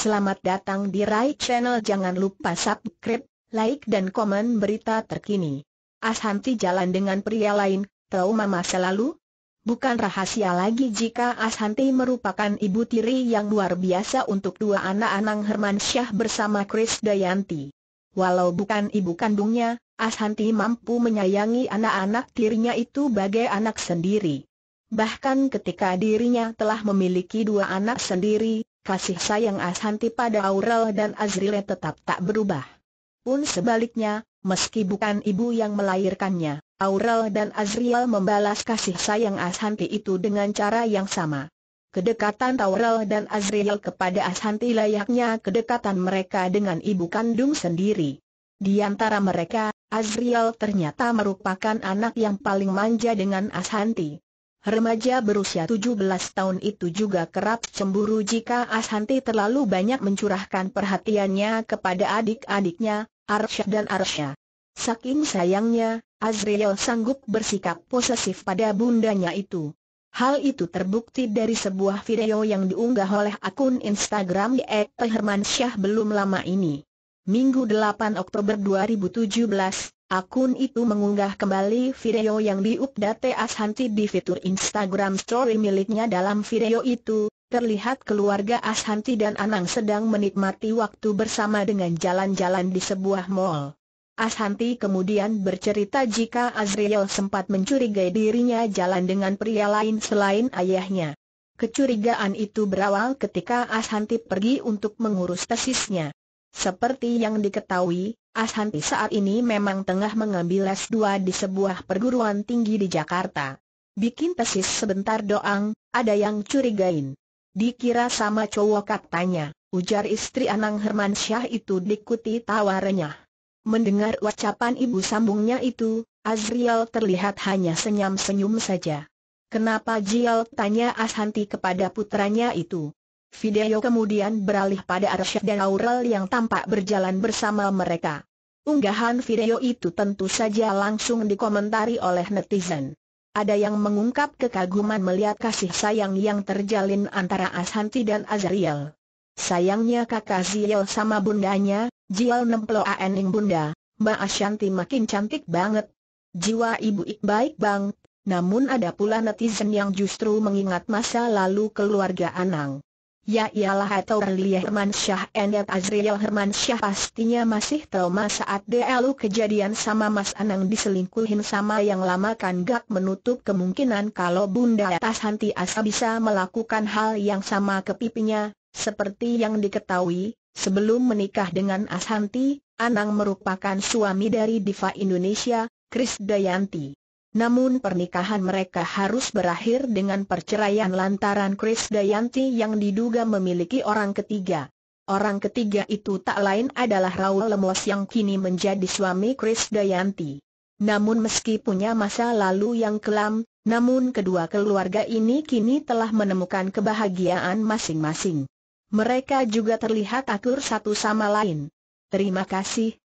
Selamat datang di Rai Channel jangan lupa subscribe, like dan komen berita terkini. Ashanti jalan dengan pria lain, tahu masa lalu? Bukan rahasia lagi jika Ashanti merupakan ibu tiri yang luar biasa untuk dua anak Anang Hermansyah bersama Chris Dayanti. Walau bukan ibu kandungnya, Ashanti mampu menyayangi anak-anak tirinya itu bagai anak sendiri. Bahkan ketika dirinya telah memiliki dua anak sendiri, kasih sayang Ashanti pada Aurel dan Azrile tetap tak berubah. Pun sebaliknya, meski bukan ibu yang melahirkannya, Aurel dan Azriel membalas kasih sayang Ashanti itu dengan cara yang sama. Kedekatan Aurel dan Azriel kepada Ashanti layaknya kedekatan mereka dengan ibu kandung sendiri. Di antara mereka, Azriel ternyata merupakan anak yang paling manja dengan Ashanti. Remaja berusia 17 tahun itu juga kerap cemburu jika Ashanti terlalu banyak mencurahkan perhatiannya kepada adik-adiknya, Arsyah dan Arsya. Saking sayangnya, Azriel sanggup bersikap posesif pada bundanya itu. Hal itu terbukti dari sebuah video yang diunggah oleh akun Instagram Hermansyah belum lama ini. Minggu 8 Oktober 2017, Akun itu mengunggah kembali video yang diupdate Ashanti di fitur Instagram Story miliknya dalam video itu, terlihat keluarga Ashanti dan Anang sedang menikmati waktu bersama dengan jalan-jalan di sebuah mall. Ashanti kemudian bercerita jika Azriel sempat mencurigai dirinya jalan dengan pria lain selain ayahnya. Kecurigaan itu berawal ketika Ashanti pergi untuk mengurus tesisnya. Seperti yang diketahui, Ashanti saat ini memang tengah mengambil S2 di sebuah perguruan tinggi di Jakarta. Bikin tesis sebentar doang, ada yang curigain. Dikira sama cowok katanya, ujar istri Anang Hermansyah itu diikuti tawa renyah. Mendengar ucapan ibu sambungnya itu, Azriel terlihat hanya senyum-senyum saja. Kenapa Jial tanya Ashanti kepada putranya itu? Video kemudian beralih pada Arsyad dan Aurel yang tampak berjalan bersama mereka. Unggahan video itu tentu saja langsung dikomentari oleh netizen. Ada yang mengungkap kekaguman melihat kasih sayang yang terjalin antara Ashanti dan Azriel. Sayangnya kakak Ziel sama bundanya, Jiel nemplo aning bunda, Mbak Ashanti makin cantik banget. Jiwa ibu baik bang, namun ada pula netizen yang justru mengingat masa lalu keluarga Anang. Ya ialah atau Arlia Herman Syah Azriel Herman Syah pastinya masih tahu masa saat kejadian sama Mas Anang diselingkuhin sama yang lama kan gak menutup kemungkinan kalau Bunda atas Hanti Asa bisa melakukan hal yang sama ke pipinya, seperti yang diketahui, sebelum menikah dengan Ashanti, Anang merupakan suami dari diva Indonesia, Kris Dayanti. Namun pernikahan mereka harus berakhir dengan perceraian lantaran Chris Dayanti yang diduga memiliki orang ketiga. Orang ketiga itu tak lain adalah Raul Lemos yang kini menjadi suami Chris Dayanti. Namun meski punya masa lalu yang kelam, namun kedua keluarga ini kini telah menemukan kebahagiaan masing-masing. Mereka juga terlihat akur satu sama lain. Terima kasih,